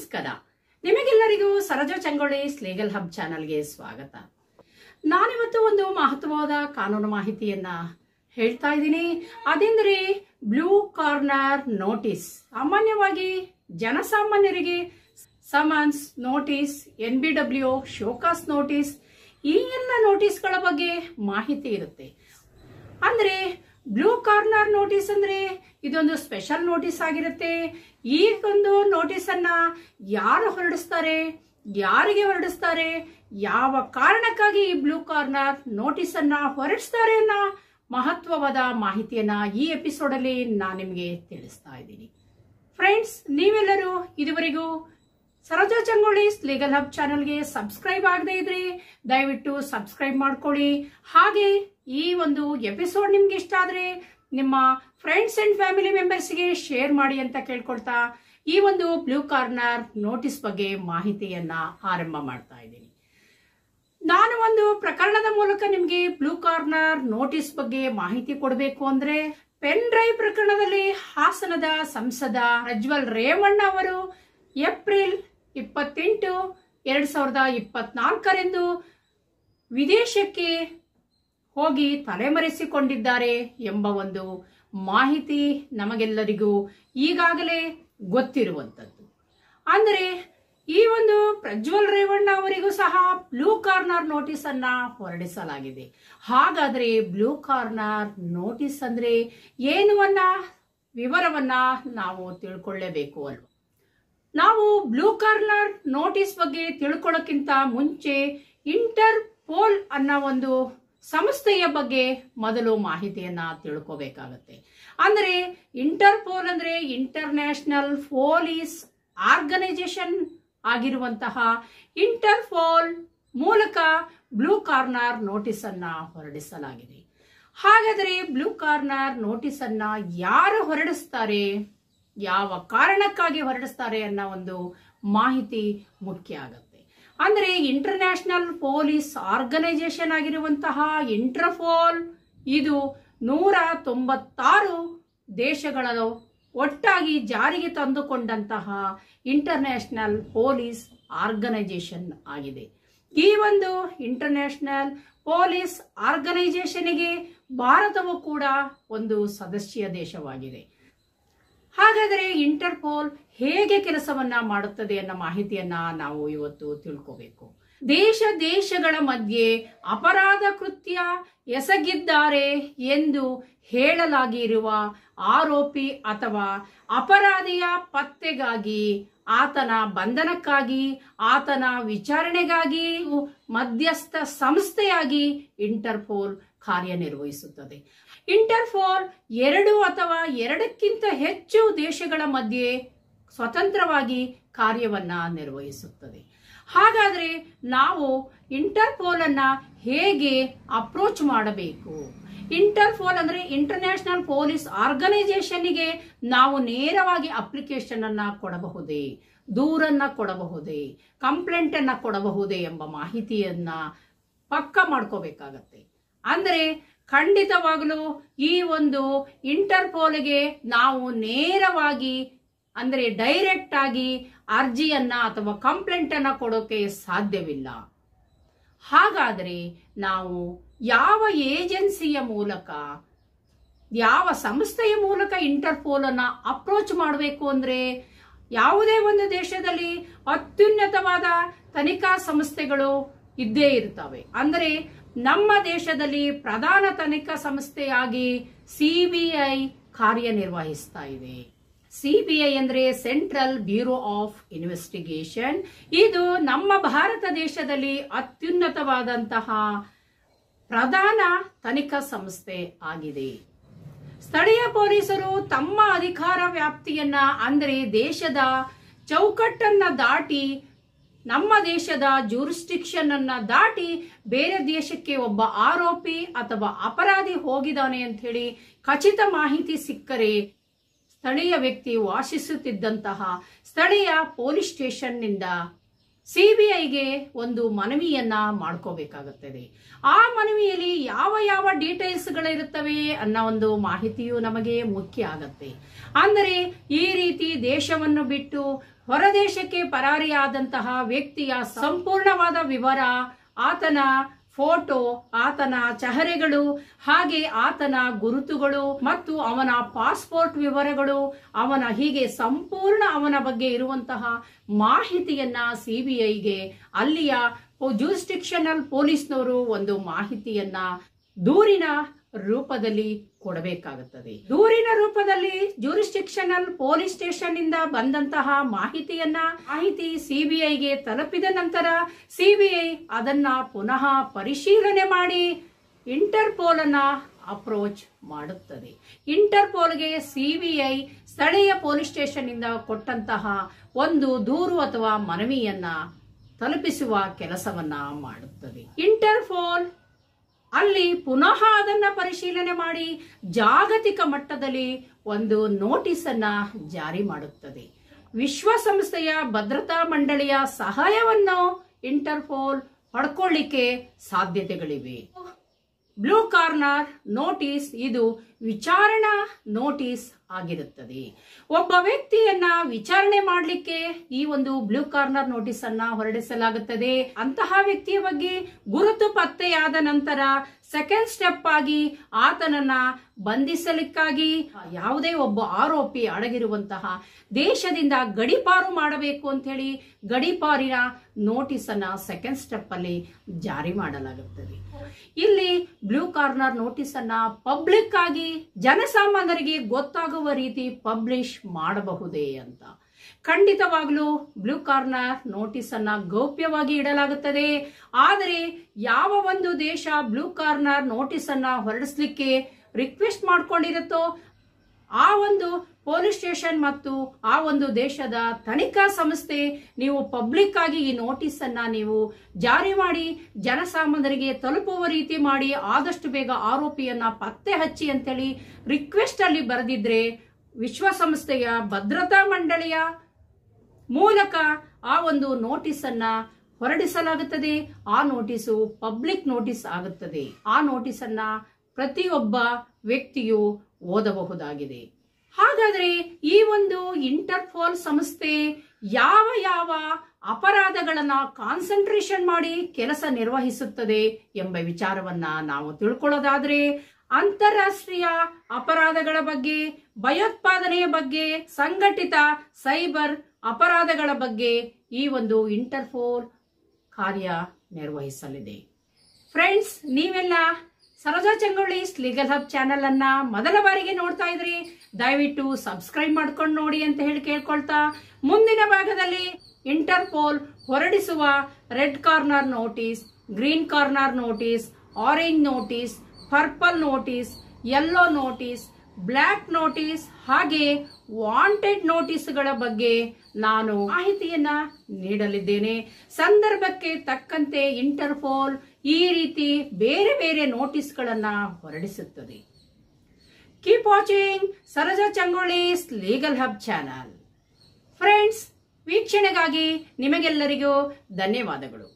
ನಮಸ್ಕಾರ ನಿಮಗೆಲ್ಲರಿಗೂ ಸರಜ ಚಂಗೊಳ್ಳಿ ಸ್ಲೀಗಲ್ ಹಬ್ ಚಾನಲ್ಗೆ ಸ್ವಾಗತ ನಾನಿವತ್ತು ಒಂದು ಮಹತ್ವವಾದ ಕಾನೂನು ಮಾಹಿತಿಯನ್ನ ಹೇಳ್ತಾ ಇದ್ದೀನಿ ಅದೆಂದರೆ ಬ್ಲೂ ಕಾರ್ನರ್ ನೋಟಿಸ್ ಸಾಮಾನ್ಯವಾಗಿ ಜನಸಾಮಾನ್ಯರಿಗೆ summons notice N B W show cause notice ಈ ಎಲ್ಲ ನೋಟಿಸ್ಗಳ ಬಗ್ಗೆ ಮಾಹಿತಿ ಇರುತ್ತೆ ಅಂದ್ರೆ ಬ್ಲೂ ಕಾರ್ನರ್ ನೋಟಿಸ್ ಅಂದ್ರೆ ಇದೊಂದು ಸ್ಪೆಷಲ್ ನೋಟಿಸ್ ಆಗಿರುತ್ತೆ ಒಂದು ನೋಟಿಸ್ ಅನ್ನ ಯಾರು ಹೊರಡಿಸ್ತಾರೆ ಯಾರಿಗೆ ಹೊರಡಿಸ್ತಾರೆ ಯಾವ ಕಾರಣಕ್ಕಾಗಿ ಈ ಬ್ಲೂ ಕಾರ್ನರ್ ನೋಟಿಸ್ ಅನ್ನ ಹೊರಡಿಸ್ತಾರೆ ಅನ್ನೋ ಮಹತ್ವವಾದ ಮಾಹಿತಿಯನ್ನ ಈ ಎಪಿಸೋಡ್ ಅಲ್ಲಿ ನಾನು ನಿಮಗೆ ತಿಳಿಸ್ತಾ ಇದ್ದೀನಿ ಫ್ರೆಂಡ್ಸ್ ನೀವೆಲ್ಲರೂ ಇದುವರೆಗೂ ಸರೋಜಾ ಚಂಗೋಳಿಸ್ ಲೀಗಲ್ ಹಬ್ ಚಾನಲ್ಗೆ ಸಬ್ಸ್ಕ್ರೈಬ್ ಆಗದೆ ಇದ್ರೆ ದಯವಿಟ್ಟು ಸಬ್ಸ್ಕ್ರೈಬ್ ಮಾಡ್ಕೊಳ್ಳಿ ಹಾಗೆ ಈ ಒಂದು ಎಪಿಸೋಡ್ ನಿಮ್ಗೆ ಇಷ್ಟ ಆದರೆ ನಿಮ್ಮ ಫ್ರೆಂಡ್ಸ್ ಅಂಡ್ ಫ್ಯಾಮಿಲಿ ಮೆಂಬರ್ಸ್ಗೆ ಶೇರ್ ಮಾಡಿ ಅಂತ ಕೇಳ್ಕೊಳ್ತಾ ಈ ಒಂದು ಬ್ಲೂ ಕಾರ್ನರ್ ನೋಟಿಸ್ ಬಗ್ಗೆ ಮಾಹಿತಿಯನ್ನ ಆರಂಭ ಮಾಡ್ತಾ ಇದ್ದೀನಿ ನಾನು ಒಂದು ಪ್ರಕರಣದ ಮೂಲಕ ನಿಮಗೆ ಬ್ಲೂ ಕಾರ್ನರ್ ನೋಟಿಸ್ ಬಗ್ಗೆ ಮಾಹಿತಿ ಕೊಡಬೇಕು ಅಂದ್ರೆ ಪೆನ್ ಡ್ರೈವ್ ಪ್ರಕರಣದಲ್ಲಿ ಹಾಸನದ ಸಂಸದ ಪ್ರಜ್ವಲ್ ರೇವಣ್ಣ ಅವರು ಏಪ್ರಿಲ್ ಇಪ್ಪತ್ತೆಂಟು ಎರಡ್ ಸಾವಿರದ ಇಪ್ಪತ್ನಾಲ್ಕರಂದು ವಿದೇಶಕ್ಕೆ ಹೋಗಿ ತಲೆಮರೆಸಿಕೊಂಡಿದ್ದಾರೆ ಎಂಬ ಒಂದು ಮಾಹಿತಿ ನಮಗೆಲ್ಲರಿಗೂ ಈಗಾಗಲೇ ಗೊತ್ತಿರುವಂಥದ್ದು ಅಂದರೆ ಈ ಒಂದು ಪ್ರಜ್ವಲ್ ರೇವಣ್ಣ ಅವರಿಗೂ ಸಹ ಬ್ಲೂ ಕಾರ್ನರ್ ನೋಟಿಸ್ ಅನ್ನ ಹೊರಡಿಸಲಾಗಿದೆ ಹಾಗಾದರೆ ಬ್ಲೂ ಕಾರ್ನರ್ ನೋಟಿಸ್ ಅಂದ್ರೆ ಏನು ಅನ್ನ ವಿವರವನ್ನ ನಾವು ತಿಳ್ಕೊಳ್ಳೇಬೇಕು ಅಲ್ವ ನಾವು ಬ್ಲೂ ಕಾರ್ನರ್ ನೋಟಿಸ್ ಬಗ್ಗೆ ತಿಳ್ಕೊಳ್ಳೋಕ್ಕಿಂತ ಮುಂಚೆ ಇಂಟರ್ ಪೋಲ್ ಅನ್ನೋ ಒಂದು ಸಂಸ್ಥೆಯ ಬಗ್ಗೆ ಮೊದಲು ಮಾಹಿತಿಯನ್ನ ತಿಳ್ಕೋಬೇಕಾಗತ್ತೆ ಅಂದ್ರೆ ಇಂಟರ್ಪೋಲ್ ಅಂದ್ರೆ ಇಂಟರ್ನ್ಯಾಷನಲ್ ಪೊಲೀಸ್ ಆರ್ಗನೈಸೇಷನ್ ಆಗಿರುವಂತಹ ಇಂಟರ್ಪೋಲ್ ಮೂಲಕ ಬ್ಲೂ ಕಾರ್ನರ್ ನೋಟಿಸ್ ಅನ್ನ ಹೊರಡಿಸಲಾಗಿದೆ ಹಾಗಾದರೆ ಬ್ಲೂ ಕಾರ್ನರ್ ನೋಟಿಸ್ ಅನ್ನ ಯಾರು ಹೊರಡಿಸ್ತಾರೆ ಯಾವ ಕಾರಣಕ್ಕಾಗಿ ಹೊರಡಿಸ್ತಾರೆ ಅನ್ನೋ ಒಂದು ಮಾಹಿತಿ ಮುಖ್ಯ ಆಗುತ್ತೆ ಅಂದರೆ ಇಂಟರ್ನ್ಯಾಷನಲ್ ಪೊಲೀಸ್ ಆರ್ಗನೈಜೇಷನ್ ಆಗಿರುವಂತಹ ಇಂಟರ್ಫೋಲ್ ಇದು ನೂರ ತೊಂಬತ್ತಾರು ದೇಶಗಳ ಒಟ್ಟಾಗಿ ಜಾರಿಗೆ ತಂದುಕೊಂಡಂತಹ ಇಂಟರ್ನ್ಯಾಷನಲ್ ಪೊಲೀಸ್ ಆರ್ಗನೈಜೇಷನ್ ಆಗಿದೆ ಈ ಒಂದು ಇಂಟರ್ನ್ಯಾಷನಲ್ ಪೊಲೀಸ್ ಗೆ ಭಾರತವು ಕೂಡ ಒಂದು ಸದಸ್ಯ ದೇಶವಾಗಿದೆ ಹಾಗಾದರೆ ಇಂಟರ್ಪೋಲ್ ಹೇಗೆ ಕೆಲಸವನ್ನ ಮಾಡುತ್ತದೆ ಅನ್ನೋ ಮಾಹಿತಿಯನ್ನ ನಾವು ಇವತ್ತು ತಿಳ್ಕೋಬೇಕು ದೇಶ ದೇಶಗಳ ಮಧ್ಯೆ ಅಪರಾಧ ಕೃತ್ಯ ಎಸಗಿದ್ದಾರೆ ಎಂದು ಹೇಳಲಾಗಿರುವ ಆರೋಪಿ ಅಥವಾ ಅಪರಾಧಿಯ ಪತ್ತೆಗಾಗಿ ಆತನ ಬಂಧನಕ್ಕಾಗಿ ಆತನ ವಿಚಾರಣೆಗಾಗಿ ಮಧ್ಯಸ್ಥ ಸಂಸ್ಥೆಯಾಗಿ ಇಂಟರ್ಪೋಲ್ ಕಾರ್ಯನಿರ್ವಹಿಸುತ್ತದೆ ಇಂಟರ್ಪೋಲ್ ಎರಡು ಅಥವಾ ಎರಡಕ್ಕಿಂತ ಹೆಚ್ಚು ದೇಶಗಳ ಮಧ್ಯೆ ಸ್ವತಂತ್ರವಾಗಿ ಕಾರ್ಯವನ್ನ ನಿರ್ವಹಿಸುತ್ತದೆ ಹಾಗಾದರೆ ನಾವು ಇಂಟರ್ಪೋಲ್ ಅನ್ನ ಹೇಗೆ ಅಪ್ರೋಚ್ ಮಾಡಬೇಕು ಇಂಟರ್ಪೋಲ್ ಅಂದ್ರೆ ಇಂಟರ್ನ್ಯಾಷನಲ್ ಪೊಲೀಸ್ ಆರ್ಗನೈಸೇಷನ್ಗೆ ನಾವು ನೇರವಾಗಿ ಅಪ್ಲಿಕೇಶನ್ ಅನ್ನ ಕೊಡಬಹುದೇ ದೂರನ್ನ ಕೊಡಬಹುದೇ ಕಂಪ್ಲೇಂಟ್ ಅನ್ನ ಕೊಡಬಹುದೇ ಎಂಬ ಮಾಹಿತಿಯನ್ನ ಪಕ್ಕ ಮಾಡ್ಕೋಬೇಕಾಗತ್ತೆ ಅಂದರೆ ಖಂಡಿತವಾಗಲೂ ಈ ಒಂದು ಇಂಟರ್ಪೋಲ್ಗೆ ನಾವು ನೇರವಾಗಿ ಅಂದರೆ ಡೈರೆಕ್ಟ್ ಆಗಿ ಅರ್ಜಿಯನ್ನ ಅಥವಾ ಕಂಪ್ಲೇಂಟ್ ಅನ್ನ ಕೊಡೋಕೆ ಸಾಧ್ಯವಿಲ್ಲ ಹಾಗಾದರೆ ನಾವು ಯಾವ ಏಜೆನ್ಸಿಯ ಮೂಲಕ ಯಾವ ಸಂಸ್ಥೆಯ ಮೂಲಕ ಇಂಟರ್ಪೋಲ್ ಅನ್ನ ಅಪ್ರೋಚ್ ಮಾಡಬೇಕು ಅಂದ್ರೆ ಯಾವುದೇ ಒಂದು ದೇಶದಲ್ಲಿ ಅತ್ಯುನ್ನತವಾದ ತನಿಖಾ ಸಂಸ್ಥೆಗಳು ಇದ್ದೇ ಇರ್ತವೆ ಅಂದರೆ ನಮ್ಮ ದೇಶದಲ್ಲಿ ಪ್ರಧಾನ ತನಿಖಾ ಸಂಸ್ಥೆಯಾಗಿ ಸಿಬಿಐ ಕಾರ್ಯನಿರ್ವಹಿಸ್ತಾ ಇದೆ ಸಿಬಿಐ ಅಂದ್ರೆ ಸೆಂಟ್ರಲ್ ಬ್ಯೂರೋ ಆಫ್ ಇನ್ವೆಸ್ಟಿಗೇಷನ್ ಇದು ನಮ್ಮ ಭಾರತ ದೇಶದಲ್ಲಿ ಅತ್ಯುನ್ನತವಾದಂತಹ ಪ್ರಧಾನ ತನಿಖಾ ಸಂಸ್ಥೆ ಆಗಿದೆ ಸ್ಥಳೀಯ ಪೊಲೀಸರು ತಮ್ಮ ಅಧಿಕಾರ ವ್ಯಾಪ್ತಿಯನ್ನ ಅಂದರೆ ದೇಶದ ಚೌಕಟ್ಟನ್ನ ದಾಟಿ ನಮ್ಮ ದೇಶದ ಜೂರಿಸ್ಟಿಕ್ಷನ್ ಅನ್ನ ದಾಟಿ ಬೇರೆ ದೇಶಕ್ಕೆ ಒಬ್ಬ ಆರೋಪಿ ಅಥವಾ ಅಪರಾಧಿ ಹೋಗಿದ್ದಾನೆ ಅಂತ ಹೇಳಿ ಖಚಿತ ಮಾಹಿತಿ ಸಿಕ್ಕರೆ ಸ್ಥಳೀಯ ವ್ಯಕ್ತಿ ವಾಸಿಸುತ್ತಿದ್ದಂತಹ ಸ್ಥಳೀಯ ಪೊಲೀಸ್ ಸ್ಟೇಷನ್ನಿಂದ ಸಿ ಬಿ ಐಗೆ ಒಂದು ಮನವಿಯನ್ನ ಮಾಡ್ಕೋಬೇಕಾಗುತ್ತದೆ ಆ ಮನವಿಯಲ್ಲಿ ಯಾವ ಯಾವ ಡೀಟೇಲ್ಸ್ಗಳಿರುತ್ತವೆ ಅನ್ನೋ ಒಂದು ಮಾಹಿತಿಯು ನಮಗೆ ಮುಖ್ಯ ಆಗತ್ತೆ ಅಂದರೆ ಈ ರೀತಿ ದೇಶವನ್ನು ಬಿಟ್ಟು ಹೊರದೇಶಕ್ಕೆ ಪರಾರಿಯಾದಂತಹ ವ್ಯಕ್ತಿಯ ಸಂಪೂರ್ಣವಾದ ವಿವರ ಆತನ ಫೋಟೋ ಆತನ ಚಹರೆಗಳು ಹಾಗೆ ಆತನ ಗುರುತುಗಳು ಮತ್ತು ಅವನ ಪಾಸ್ಪೋರ್ಟ್ ವಿವರಗಳು ಅವನ ಹೀಗೆ ಸಂಪೂರ್ಣ ಅವನ ಬಗ್ಗೆ ಇರುವಂತಹ ಮಾಹಿತಿಯನ್ನ ಸಿಬಿಐಗೆ ಅಲ್ಲಿಯ ಜೂರಿಸ್ಟಿಕ್ಷನಲ್ ಪೊಲೀಸ್ನವರು ಒಂದು ಮಾಹಿತಿಯನ್ನ ದೂರಿನ ರೂಪದಲ್ಲಿ ಕೊಡಬೇಕಾಗುತ್ತದೆ ದೂರಿನ ರೂಪದಲ್ಲಿ ಜೂರಿಸ್ಟಿಕ್ಷನಲ್ ಪೊಲೀಸ್ ಸ್ಟೇಷನ್ ಇಂದ ಬಂದಂತಹ ಮಾಹಿತಿಯನ್ನ ಮಾಹಿತಿ ಸಿಬಿಐಗೆ ತಲುಪಿದ ನಂತರ ಸಿಬಿಐ ಅದನ್ನ ಪುನಃ ಪರಿಶೀಲನೆ ಮಾಡಿ ಇಂಟರ್ಪೋಲ್ ಅನ್ನ ಅಪ್ರೋಚ್ ಮಾಡುತ್ತದೆ ಇಂಟರ್ಪೋಲ್ಗೆ ಸಿಬಿಐ ಸ್ಥಳೀಯ ಪೊಲೀಸ್ ಸ್ಟೇಷನ್ ಇಂದ ಕೊಟ್ಟಂತಹ ಒಂದು ದೂರು ಅಥವಾ ಮನವಿಯನ್ನ ತಲುಪಿಸುವ ಕೆಲಸವನ್ನ ಮಾಡುತ್ತದೆ ಇಂಟರ್ಪೋಲ್ ಅಲ್ಲಿ ಪುನಃ ಅದನ್ನ ಪರಿಶೀಲನೆ ಮಾಡಿ ಜಾಗತಿಕ ಮಟ್ಟದಲ್ಲಿ ಒಂದು ನೋಟಿಸ್ ಅನ್ನ ಜಾರಿ ಮಾಡುತ್ತದೆ ವಿಶ್ವಸಂಸ್ಥೆಯ ಭದ್ರತಾ ಮಂಡಳಿಯ ಸಹಾಯವನ್ನು ಇಂಟರ್ಪೋಲ್ ಪಡ್ಕೊಳ್ಳಿಕ್ಕೆ ಸಾಧ್ಯತೆಗಳಿವೆ ಬ್ಲೂ ಕಾರ್ನರ್ ನೋಟಿಸ್ ಇದು ವಿಚಾರಣಾ ನೋಟಿಸ್ ಆಗಿರುತ್ತದೆ ಒಬ್ಬ ವ್ಯಕ್ತಿಯನ್ನ ವಿಚಾರಣೆ ಮಾಡಲಿಕ್ಕೆ ಈ ಒಂದು ಬ್ಲೂ ಕಾರ್ನರ್ ನೋಟಿಸ್ ಅನ್ನ ಹೊರಡಿಸಲಾಗುತ್ತದೆ ಅಂತಹ ವ್ಯಕ್ತಿಯ ಬಗ್ಗೆ ಗುರುತು ಪತ್ತೆಯಾದ ನಂತರ ಸೆಕೆಂಡ್ ಸ್ಟೆಪ್ ಆಗಿ ಆತನನ್ನ ಬಂಧಿಸಲಿಕ್ಕಾಗಿ ಯಾವುದೇ ಒಬ್ಬ ಆರೋಪಿ ಅಡಗಿರುವಂತಹ ದೇಶದಿಂದ ಗಡಿಪಾರು ಮಾಡಬೇಕು ಅಂತ ಹೇಳಿ ಗಡಿಪಾರಿನ ನೋಟಿಸ್ ಅನ್ನ ಸೆಕೆಂಡ್ ಸ್ಟೆಪ್ ಅಲ್ಲಿ ಜಾರಿ ಮಾಡಲಾಗುತ್ತದೆ ಇಲ್ಲಿ ಬ್ಲೂ ಕಾರ್ನರ್ ನೋಟಿಸ್ ಅನ್ನ ಪಬ್ಲಿಕ್ ಆಗಿ ಜನಸಾಮಾನ್ಯರಿಗೆ ಗೊತ್ತಾಗುವ ರೀತಿ ಪಬ್ಲಿಷ್ ಮಾಡಬಹುದೇ ಅಂತ ಖಂಡಿತವಾಗ್ಲೂ ಬ್ಲೂ ಕಾರ್ನರ್ ನೋಟಿಸ್ ಅನ್ನ ಗೌಪ್ಯವಾಗಿ ಇಡಲಾಗುತ್ತದೆ ಆದರೆ ಯಾವ ಒಂದು ದೇಶ ಬ್ಲೂ ಕಾರ್ನರ್ ನೋಟಿಸ್ ಅನ್ನ ಹೊರಡಿಸಲಿಕ್ಕೆ ರಿಕ್ವೆಸ್ಟ್ ಮಾಡಿಕೊಂಡಿರುತ್ತೋ ಆ ಒಂದು ಪೊಲೀಸ್ ಸ್ಟೇಷನ್ ಮತ್ತು ಆ ಒಂದು ದೇಶದ ತನಿಖಾ ಸಂಸ್ಥೆ ನೀವು ಪಬ್ಲಿಕ್ ಆಗಿ ಈ ನೋಟಿಸ್ ಅನ್ನ ನೀವು ಜಾರಿ ಮಾಡಿ ಜನಸಾಮಾನ್ಯರಿಗೆ ತಲುಪುವ ರೀತಿ ಮಾಡಿ ಆದಷ್ಟು ಬೇಗ ಆರೋಪಿಯನ್ನ ಪತ್ತೆ ಹಚ್ಚಿ ಅಂತೇಳಿ ರಿಕ್ವೆಸ್ಟ್ ಅಲ್ಲಿ ಬರೆದಿದ್ರೆ ವಿಶ್ವಸಂಸ್ಥೆಯ ಭದ್ರತಾ ಮಂಡಳಿಯ ಮೂಲಕ ಆ ಒಂದು ನೋಟಿಸ್ ಅನ್ನ ಹೊರಡಿಸಲಾಗುತ್ತದೆ ಆ ನೋಟಿಸು ಪಬ್ಲಿಕ್ ನೋಟಿಸ್ ಆಗುತ್ತದೆ ಆ ನೋಟಿಸ್ ಅನ್ನ ಪ್ರತಿಯೊಬ್ಬ ವ್ಯಕ್ತಿಯು ಓದಬಹುದಾಗಿದೆ ಹಾಗಾದರೆ ಈ ಒಂದು ಇಂಟರ್ಪೋಲ್ ಸಂಸ್ಥೆ ಯಾವ ಯಾವ ಅಪರಾಧಗಳನ್ನ ಕಾನ್ಸಂಟ್ರೇಷನ್ ಮಾಡಿ ಕೆಲಸ ನಿರ್ವಹಿಸುತ್ತದೆ ಎಂಬ ವಿಚಾರವನ್ನ ನಾವು ತಿಳ್ಕೊಳ್ಳೋದಾದ್ರೆ ಅಂತಾರಾಷ್ಟ್ರೀಯ ಅಪರಾಧಗಳ ಬಗ್ಗೆ ಭಯೋತ್ಪಾದನೆಯ ಬಗ್ಗೆ ಸಂಘಟಿತ ಸೈಬರ್ ಅಪರಾಧಗಳ ಬಗ್ಗೆ ಈ ಒಂದು ಇಂಟರ್ಫೋಲ್ ಕಾರ್ಯ ನಿರ್ವಹಿಸಲಿದೆ ಫ್ರೆಂಡ್ಸ್ ನೀವೆಲ್ಲ Saroja Changoli legal hub channel ಅನ್ನ ಮೊದಲ ಬಾರಿಗೆ ನೋಡ್ತಾ ಇದ್ರಿ ದಯವಿಟ್ಟು ಸಬ್ಸ್ಕ್ರೈಬ್ ಮಾಡ್ಕೊಂಡು ನೋಡಿ ಅಂತ ಹೇಳಿ ಕೇಳ್ಕೊಳ್ತಾ ಮುಂದಿನ ಭಾಗದಲ್ಲಿ ಇಂಟರ್ಪೋಲ್ ಹೊರಡಿಸುವ red corner notice green corner notice orange notice purple notice yellow notice black notice ಹಾಗೆ ವಾಂಟೆಡ್ ನೋಟಿಸ್ಗಳ ಬಗ್ಗೆ ನಾನು ಮಾಹಿತಿಯನ್ನ ನೀಡಲಿದ್ದೇನೆ ಸಂದರ್ಭಕ್ಕೆ ತಕ್ಕಂತೆ ಇಂಟರ್ಪೋಲ್ ಈ ರೀತಿ ಬೇರೆ ಬೇರೆ ನೋಟಿಸ್ಗಳನ್ನ ಹೊರಡಿಸುತ್ತದೆ keep watching Saroja Changoli's legal hub channel friends ವೀಕ್ಷಣೆಗಾಗಿ ನಿಮಗೆಲ್ಲರಿಗೂ ಧನ್ಯವಾದಗಳು